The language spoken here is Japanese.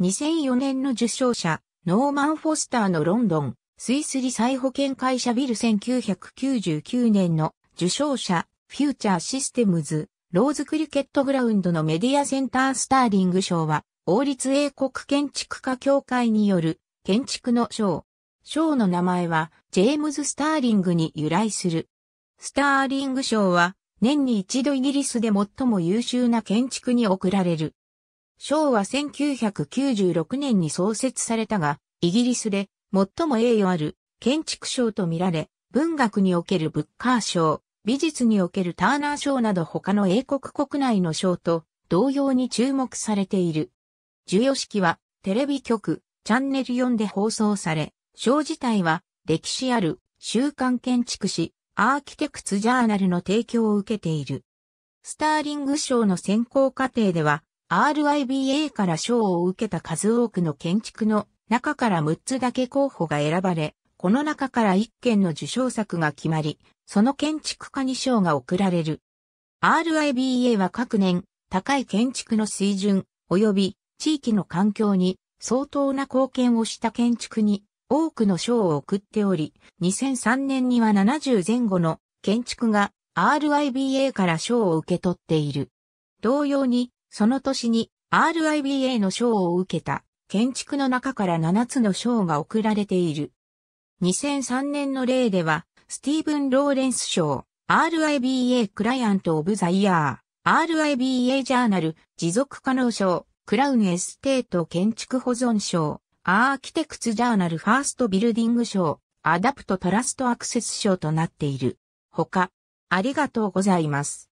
2004年の受賞者、ノーマン・フォスターのロンドン、スイス理財保険会社ビル1999年の受賞者、フューチャーシステムズ、ローズクリケットグラウンドのメディアセンタースターリング賞は、王立英国建築家協会による建築の賞。賞の名前は、ジェームズ・スターリングに由来する。スターリング賞は、年に一度イギリスで最も優秀な建築に贈られる。昭は1996年に創設されたが、イギリスで最も栄誉ある建築賞とみられ、文学におけるブッカー賞、美術におけるターナー賞など他の英国国内の賞と同様に注目されている。授与式はテレビ局、チャンネル4で放送され、賞自体は歴史ある週刊建築誌、アーキテクツジャーナルの提供を受けている。スターリング賞の選考過程では、RIBA から賞を受けた数多くの建築の中から6つだけ候補が選ばれ、この中から1件の受賞作が決まり、その建築家に賞が贈られる。RIBA は各年、高い建築の水準、及び地域の環境に相当な貢献をした建築に多くの賞を贈っており、2003年には70前後の建築が RIBA から賞を受け取っている。同様にその年に RIBA の賞を受けた建築の中から7つの賞が贈られている。2003年の例では、スティーブン・ローレンス賞、RIBA クライアント・オブ・ザ・イヤー、RIBA ジャーナル、持続可能賞、クラウン・エステート建築保存賞、アーキテクツ・ジャーナル・ファースト・ビルディング賞、アダプト・トラスト・アクセス賞となっている。他、ありがとうございます。